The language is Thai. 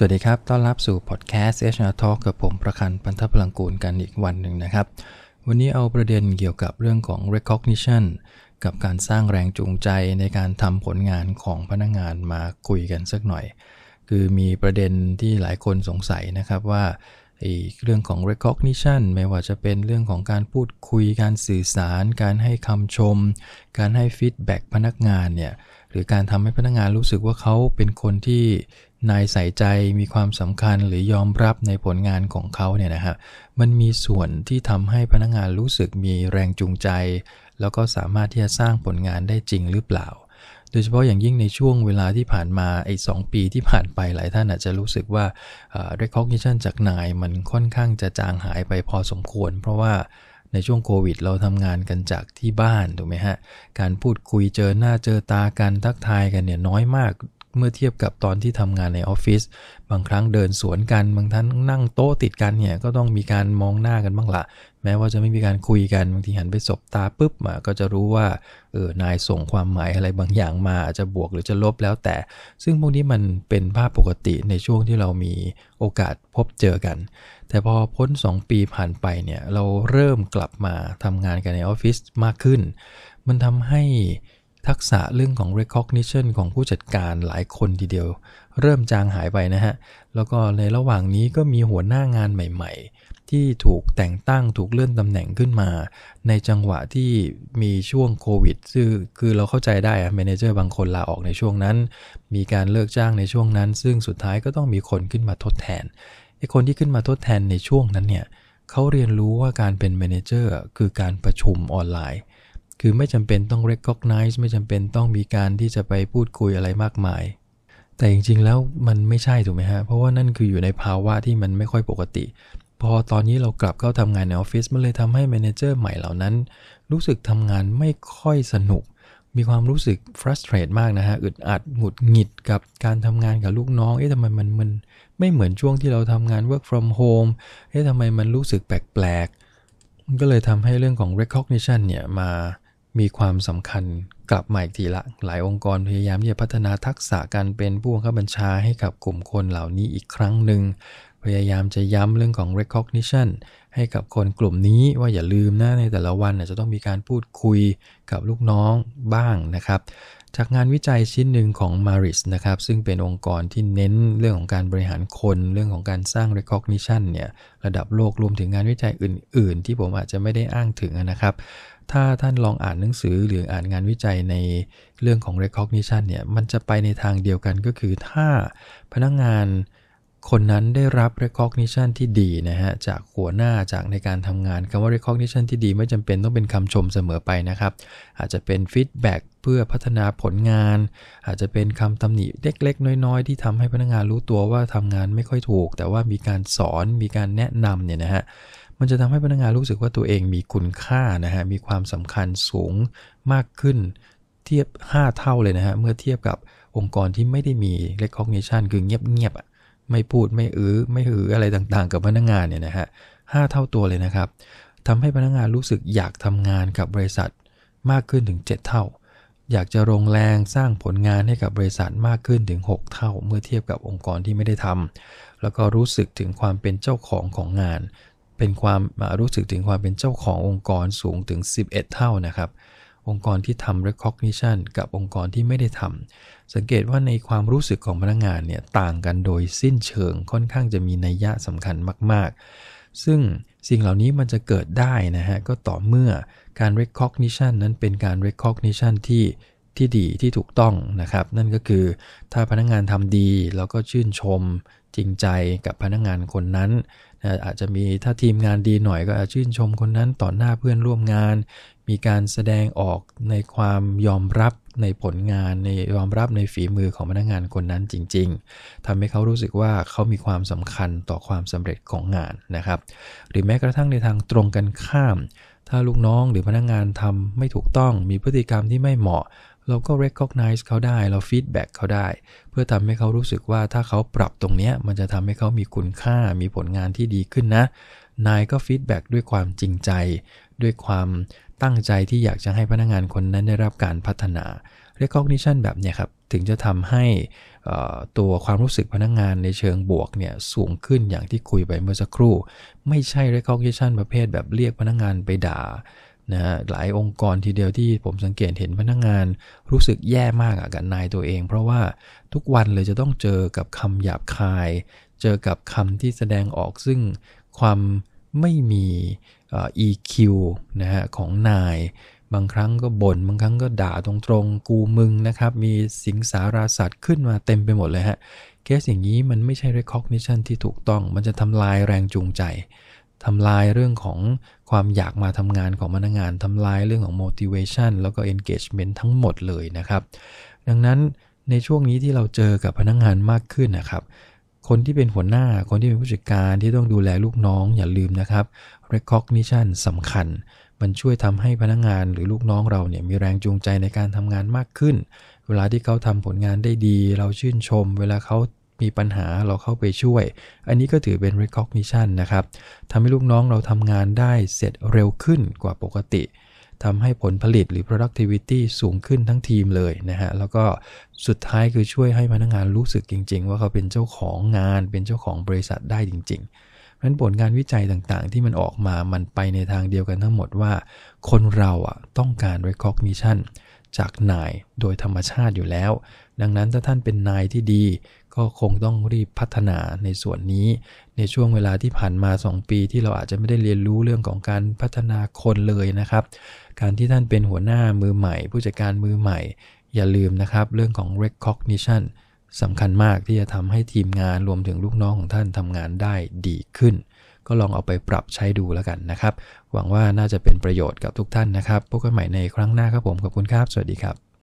สวัสดีครับ ต้อนรับสู่พอดแคสต์ HR Talk กับผมประคันปันทพลังกูลกันอีกวันหนึ่งนะครับ วันนี้เอาประเด็นเกี่ยวกับเรื่องของ recognition กับการสร้างแรงจูงใจในการทำผลงานของพนักงงานมาคุยกันสักหน่อย คือมีประเด็นที่หลายคนสงสัยนะครับว่าเรื่องของ recognition ไม่ว่าจะเป็นเรื่องของการพูดคุยการสื่อสาร การให้คำชม การให้ feedback พนักงานเนี่ยหรือการทำให้พนักงานรู้สึกว่าเขาเป็นคนที่นายใส่ใจมีความสำคัญหรือยอมรับในผลงานของเขาเนี่ยนะฮะมันมีส่วนที่ทำให้พนักงานรู้สึกมีแรงจูงใจ แล้วก็สามารถที่จะสร้างผลงานได้จริงหรือเปล่าโดยเฉพาะอย่างยิ่งในช่วงเวลาที่ผ่านมาไอ้สปีที่ผ่านไปหลายท่านอาจจะรู้สึกว่า recognition จากนายมันค่อนข้างจะจางหายไปพอสมควร เพราะว่าในช่วงโควิดเราทำงานกันจากที่บ้านถูกไหมฮะการพูดคุยเจอหน้าเจอตากันทักทายกันเนี่ยน้อยมากเมื่อเทียบกับตอนที่ทำงานในออฟฟิศ บางครั้งเดินสวนกัน บางท่านนั่งโต๊ะติดกันเนี่ย ก็ต้องมีการมองหน้ากันบ้างละ แม้ว่าจะไม่มีการคุยกันบางทีหันไปสบตาปุ๊บมา ก็จะรู้ว่า เออ นายส่งความหมายอะไรบางอย่างมาจจะบวกหรือจะลบแล้วแต่ ซึ่งพวกนี้มันเป็นภาพปกติในช่วงที่เรามีโอกาสพบเจอกัน แต่พอพ้น2ปีผ่านไปเนี่ย เราเริ่มกลับมาทำงานกันในออฟฟิศมากขึ้น มันทำให้ทักษะเรื่องของ recognition ของผู้จัดการหลายคนทีเดียว เริ่มจางหายไปนะฮะ แล้วก็ในระหว่างนี้ก็มีหัวหน้างานใหม่ๆ ที่ถูกแต่งตั้งถูกเลื่อนตำแหน่งขึ้นมา ในจังหวะที่มีช่วงโควิดซึ่งคือเราเข้าใจได้อะเมนเจอร์บางคนลาออกในช่วงนั้น มีการเลิกจ้างในช่วงนั้น ซึ่งสุดท้ายก็ต้องมีคนขึ้นมาทดแทนไอ้คนที่ขึ้นมาทดแทนในช่วงนั้นเนี่ยเขาเรียนรู้ว่าการเป็นเมนเจอร์คือการประชุมออนไลน์คือไม่จำเป็นต้อง recognize ไม่จำเป็นต้องมีการที่จะไปพูดคุยอะไรมากมาย แต่จริงๆแล้วมันไม่ใช่ถูกไหมฮะ เพราะว่านั่นคืออยู่ในภาวะที่มันไม่ค่อยปกติ พอตอนนี้เรากลับเข้าทำงานในออฟฟิศมันเลยทำให้แมเนเจอร์ใหม่เหล่านั้น รู้สึกทำงานไม่ค่อยสนุก มีความรู้สึก frustrate มากนะฮะอึดอัดหงุดหงิดกับการทำงานกับลูกน้องเอ๊ะทำไมมันมันไม่เหมือนช่วงที่เราทำงาน work from home เอ๊ะทำไมมันรู้สึกแปลกๆมันก็เลยทำให้เรื่องของ recognition เนี่ยมามีความสำคัญกลับมาอีกทีละ หลายองค์กรพยายามที่จะพัฒนาทักษะการเป็น ผู้บังคับบัญชาให้กับกลุ่มคนเหล่านี้อีกครั้งหนึ่งพยายามจะย้ำเรื่องของ recognition ให้กับคนกลุ่มนี้ว่าอย่าลืมนะในแต่ละวันจะต้องมีการพูดคุยกับลูกน้องบ้างนะครับจากงานวิจัยชิ้นหนึ่งของ Maris นะครับซึ่งเป็นองค์กรที่เน้นเรื่องของการบริหารคนเรื่องของการสร้าง recognition เนี่ยระดับโลกรวมถึงงานวิจัยอื่น ๆ ที่ผมอาจจะไม่ได้อ้างถึงนะครับ ถ้าท่านลองอ่านหนังสือหรืออ่านงานวิจัยในเรื่องของ recognition เนี่ยมันจะไปในทางเดียวกันก็คือถ้าพนักงงานคนนั้นได้รับ recognition ที่ดีนะฮะจากหัวหน้าจากในการทำงานคำว่า recognition ที่ดีไม่จำเป็นต้องเป็นคำชมเสมอไปนะครับอาจจะเป็น feedback เพื่อพัฒนาผลงาน อาจจะเป็นคำตำหนิเล็กๆ น้อยๆ ที่ทำให้พนักงานรู้ตัวว่าทำงานไม่ค่อยถูก แต่ว่ามีการสอนมีการแนะนำเนี่ยนะฮะมันจะทำให้พนักงานรู้สึกว่าตัวเองมีคุณค่านะฮะมีความสำคัญสูงมากขึ้นเทียบ 5 เท่าเลยนะฮะเมื่อเทียบกับองค์กรที่ไม่ได้มี recognition คือเงียบๆอะไม่พูดไม่อื้อไม่หือ อะไรต่างๆ กับพนักงานเนี่ยนะฮะห้าเท่าตัวเลยนะครับ ทำให้พนักงานรู้สึกอยากทำงานกับบริษัทมากขึ้นถึง7เท่า อยากจะลงแรงสร้างผลงานให้กับบริษัทมากขึ้นถึง6เท่าเมื่อเทียบกับองค์กรที่ไม่ได้ทำ แล้วก็รู้สึกถึงความเป็นเจ้าของของงาน เป็นความรู้สึกถึงความเป็นเจ้าขององค์กรสูงถึง11เท่านะครับองค์กรที่ทำ recognition กับองค์กรที่ไม่ได้ทำสังเกตว่าในความรู้สึกของพนักงงานเนี่ยต่างกันโดยสิ้นเชิงค่อนข้างจะมีนัยยะสำคัญมาก ๆ ซึ่งสิ่งเหล่านี้มันจะเกิดได้นะฮะก็ต่อเมื่อการ recognition นั้นเป็นการ recognition ที่ที่ดีที่ถูกต้องนะครับนั่นก็คือถ้าพนักงงานทำดีแล้วก็ชื่นชม จริงใจกับพนักงงานคนนั้นอาจจะมีถ้าทีมงานดีหน่อยก็ชื่นชมคนนั้นต่อหน้าเพื่อนร่วมงาน มีการแสดงออกในความยอมรับในผลงาน ในยอมรับในฝีมือของพนักงานคนนั้นจริง ๆ ทำให้เขารู้สึกว่าเขามีความสำคัญต่อความสำเร็จของงานนะครับหรือแม้กระทั่งในทางตรงกันข้าม ถ้าลูกน้องหรือพนักงานทำไม่ถูกต้องมีพฤติกรรมที่ไม่เหมาะเราก็ recognize เขาได้ เรา feedback เขาได้ เพื่อทำให้เขารู้สึกว่าถ้าเขาปรับตรงเนี้ยมันจะทำให้เขามีคุณค่ามีผลงานที่ดีขึ้นนะ นายก็ feedback ด้วยความจริงใจด้วยความตั้งใจที่อยากจะให้พนักงงานคนนั้นได้รับการพัฒนา recognition แบบเนี้ยครับ ถึงจะทำให้ตัวความรู้สึกพนักงงานในเชิงบวกเนี่ยสูงขึ้นอย่างที่คุยไปเมื่อสักครู่ ไม่ใช่ recognition ประเภทแบบเรียกพนักงงานไปด่านะหลายองค์กรทีเดียวที่ผมสังเกตเห็นพนักงงานรู้สึกแย่มากกับนายตัวเอง เพราะว่าทุกวันเลยจะต้องเจอกับคำหยาบคาย เจอกับคำที่แสดงออกซึ่งความไม่มี EQ นะฮะของนายบางครั้งก็บน่นบางครั้งก็ด่าตรงๆ กูมึงนะครับ มีสิงสาราสัตว์ขึ้นมาเต็มไปหมดเลยฮะเคสอย่างนี้มันไม่ใช่ recognition ที่ถูกต้องมันจะทำลายแรงจูงใจทำลายเรื่องของความอยากมาทำงานของพนักงานทำลายเรื่องของ motivation แล้วก็ engagement ทั้งหมดเลยนะครับ ดังนั้นในช่วงนี้ที่เราเจอกับพนักงานมากขึ้นนะครับ คนที่เป็นหัวหน้า คนที่เป็นผู้จัดการ ที่ต้องดูแลลูกน้องอย่าลืมนะครับ recognition สำคัญ มันช่วยทำให้พนักงานหรือลูกน้องเราเนี่ยมีแรงจูงใจในการทำงานมากขึ้น เวลาที่เขาทำผลงานได้ดี เราชื่นชมเวลาเขามีปัญหาเราเข้าไปช่วย อันนี้ก็ถือเป็น recognition นะครับทำให้ลูกน้องเราทำงานได้เสร็จเร็วขึ้นกว่าปกติทำให้ผลผลิตหรือ productivity สูงขึ้นทั้งทีมเลยนะฮะแล้วก็สุดท้ายคือช่วยให้พนักงานรู้สึกจริง ๆ ว่าเขาเป็นเจ้าของงานเป็นเจ้าของบริษัทได้จริง ๆ เพราะฉะนั้นผลงานวิจัยต่างๆ ที่มันออกมา มันไปในทางเดียวกันทั้งหมดว่า คนเราอ่ะต้องการ recognition จากนายโดยธรรมชาติอยู่แล้ว ดังนั้นถ้าท่านเป็นนายที่ดีก็คงต้องรีบพัฒนาในส่วนนี้ ในช่วงเวลาที่ผ่านมา 2 ปีที่เราอาจจะไม่ได้เรียนรู้เรื่องของการพัฒนาคนเลยนะครับ การที่ท่านเป็นหัวหน้ามือใหม่ ผู้จัดการมือใหม่ อย่าลืมนะครับ เรื่องของ recognition สำคัญมากที่จะทำให้ทีมงานรวมถึงลูกน้องของท่านทำงานได้ดีขึ้น ก็ลองเอาไปปรับใช้ดูแล้วกันนะครับ หวังว่าน่าจะเป็นประโยชน์กับทุกท่านนะครับพบกันใหม่ในครั้งหน้าครับผมขอบคุณครับสวัสดีครับ